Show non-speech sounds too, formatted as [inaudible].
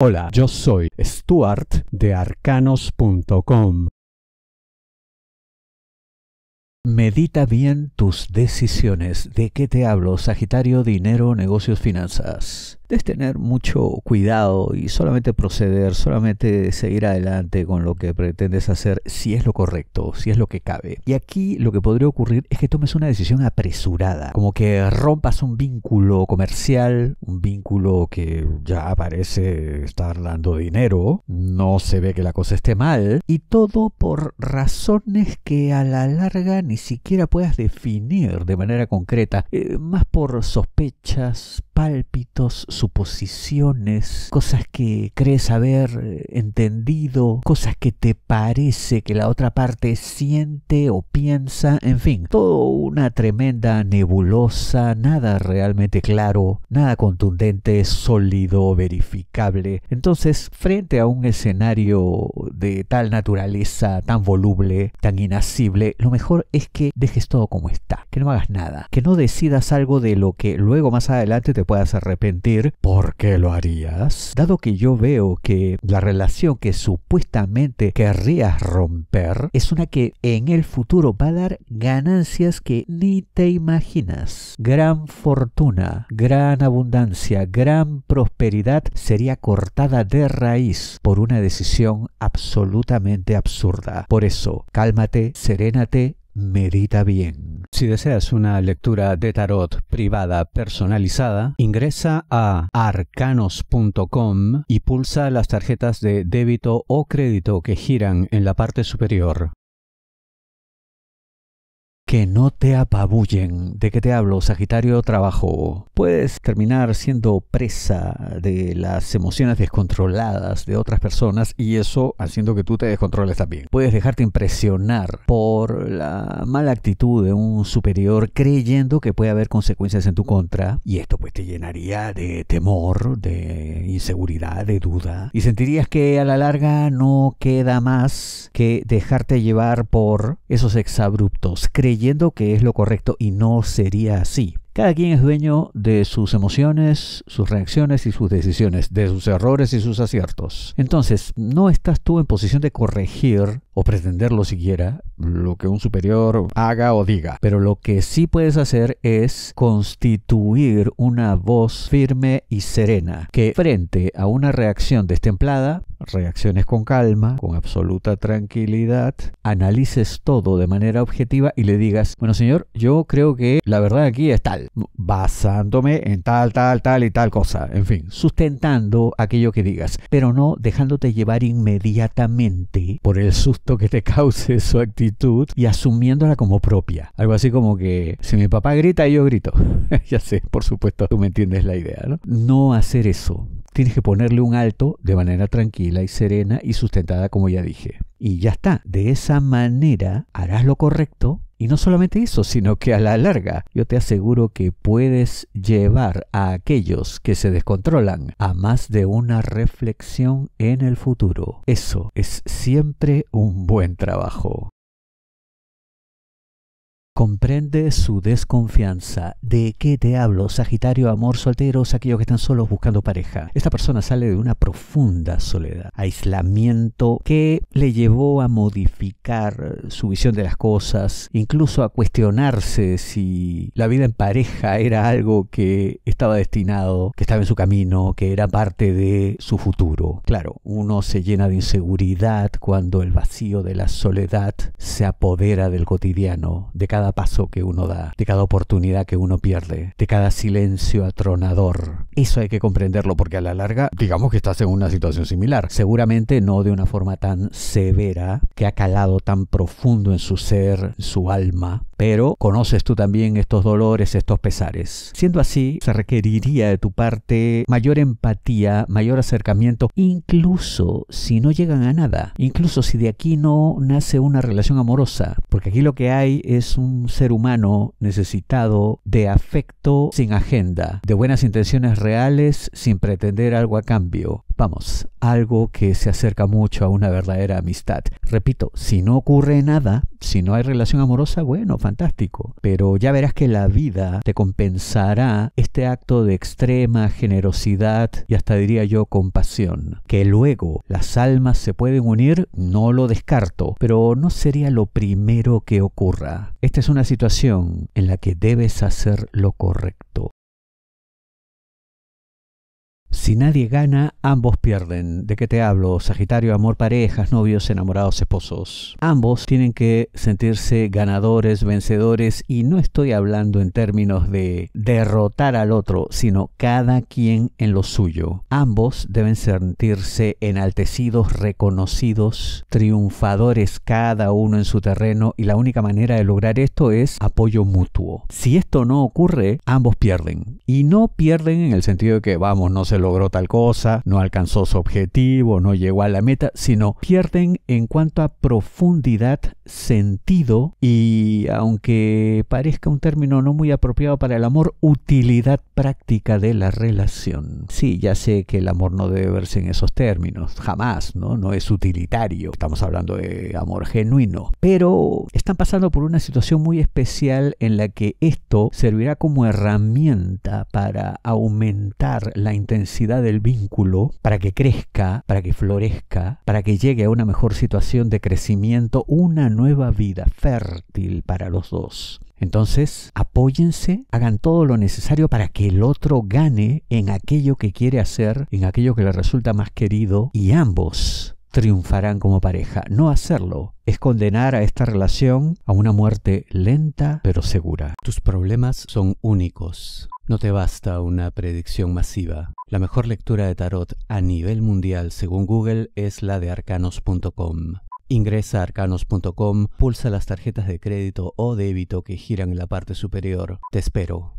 Hola, yo soy Stuart de arcanos.com. Medita bien tus decisiones. ¿De qué te hablo? Sagitario, dinero, negocios, finanzas debes tener mucho cuidado y solamente proceder, solamente seguir adelante con lo que pretendes hacer si es lo correcto, si es lo que cabe. Y aquí lo que podría ocurrir es que tomes una decisión apresurada, como que rompas un vínculo comercial, un vínculo que ya parece estar dando dinero, no se ve que la cosa esté mal, y todo por razones que a la larga ni siquiera puedas definir de manera concreta, eh, más sospechas, pálpitos, suposiciones, cosas que crees haber eh, entendido, cosas que te parece que la otra parte siente o piensa, en fin, todo una tremenda nebulosa, nada realmente claro, nada contundente, sólido, verificable. Entonces, frente a un escenario de tal naturaleza, tan voluble, tan inasible, lo mejor es que dejes todo como está, que no hagas nada, que no decidas algo de lo que luego más adelante te puedas arrepentir, ¿por qué lo harías? Dado que yo veo que la relación que supuestamente querrías romper es una que en el futuro va a dar ganancias que ni te imaginas. Gran fortuna, gran abundancia, gran prosperidad sería cortada de raíz por una decisión absolutamente absurda. Por eso, cálmate, serénate medita bien. Si deseas una lectura de tarot privada personalizada, ingresa a arcanos.com y pulsa las tarjetas de débito o crédito que giran en la parte superior. Que no te apabullen. ¿De qué te hablo, Sagitario? Trabajo. Puedes terminar siendo presa de las emociones descontroladas de otras personas y eso haciendo que tú te descontroles también. Puedes dejarte impresionar por la mala actitud de un superior creyendo que puede haber consecuencias en tu contra y esto pues te llenaría de temor, de inseguridad, de duda y sentirías que a la larga no queda más que dejarte llevar por esos exabruptos que es lo correcto y no sería así. Cada quien es dueño de sus emociones, sus reacciones y sus decisiones, de sus errores y sus aciertos. Entonces, no estás tú en posición de corregir o pretenderlo siquiera lo que un superior haga o diga. Pero lo que sí puedes hacer es constituir una voz firme y serena que frente a una reacción destemplada, reacciones con calma, con absoluta tranquilidad, analices todo de manera objetiva y le digas, bueno señor, yo creo que la verdad aquí es tal, basándome en tal, tal, tal y tal cosa, en fin, sustentando aquello que digas, pero no dejándote llevar inmediatamente por el susto que te [laughs] cause su actitud y asumiéndola como propia. Algo así como que si mi papá grita, yo grito. [laughs] ya sé, por supuesto, tú me entiendes la idea, ¿no? No hacer eso. Tienes que ponerle un alto de manera tranquila y serena y sustentada, como ya dije. Y ya está. De esa manera harás lo correcto y no solamente eso, sino que a la larga yo te aseguro que puedes llevar a aquellos que se descontrolan a más de una reflexión en el futuro. Eso es siempre un buen trabajo. Comprende su desconfianza. ¿De qué te hablo? Sagitario, amor, solteros, aquellos que están solos buscando pareja. Esta persona sale de una profunda soledad, aislamiento que le llevó a modificar su visión de las cosas, incluso a cuestionarse si la vida en pareja era algo que estaba destinado, que estaba en su camino, que era parte de su futuro. Claro, uno se llena de inseguridad cuando el vacío de la soledad se apodera del cotidiano, de cada paso que uno da, de cada oportunidad que uno pierde, de cada silencio atronador. Eso hay que comprenderlo porque a la larga, digamos que estás en una situación similar. Seguramente no de una forma tan severa que ha calado tan profundo en su ser, en su alma, pero conoces tú también estos dolores, estos pesares. Siendo así, se requeriría de tu parte mayor empatía, mayor acercamiento, incluso si no llegan a nada, incluso si de aquí no nace una relación amorosa, porque aquí lo que hay es un ser humano necesitado de afecto sin agenda, de buenas intenciones reales sin pretender algo a cambio, Vamos, algo que se acerca mucho a una verdadera amistad. Repito, si no ocurre nada, si no hay relación amorosa, bueno, fantástico. Pero ya verás que la vida te compensará este acto de extrema generosidad y hasta diría yo compasión. Que luego las almas se pueden unir, no lo descarto, pero no sería lo primero que ocurra. Esta es una situación en la que debes hacer lo correcto. Si nadie gana, ambos pierden. ¿De qué te hablo? Sagitario, amor, parejas, novios, enamorados, esposos. Ambos tienen que sentirse ganadores, vencedores, y no estoy hablando en términos de derrotar al otro, sino cada quien en lo suyo. Ambos deben sentirse enaltecidos, reconocidos, triunfadores cada uno en su terreno, y la única manera de lograr esto es apoyo mutuo. Si esto no ocurre, ambos pierden. Y no pierden en el sentido de que, vamos, no se logra tal cosa, no alcanzó su objetivo, no llegó a la meta, sino pierden en cuanto a profundidad, sentido y, aunque parezca un término no muy apropiado para el amor, utilidad práctica de la relación. Sí, ya sé que el amor no debe verse en esos términos, jamás, ¿no? No es utilitario, estamos hablando de amor genuino, pero están pasando por una situación muy especial en la que esto servirá como herramienta para aumentar la intensidad del vínculo para que crezca, para que florezca, para que llegue a una mejor situación de crecimiento, una nueva vida fértil para los dos. Entonces, apóyense, hagan todo lo necesario para que el otro gane en aquello que quiere hacer, en aquello que le resulta más querido y ambos triunfarán como pareja. No hacerlo es condenar a esta relación a una muerte lenta pero segura. Tus problemas son únicos. No te basta una predicción masiva. La mejor lectura de tarot a nivel mundial según Google es la de arcanos.com. Ingresa a arcanos.com, pulsa las tarjetas de crédito o débito que giran en la parte superior. Te espero.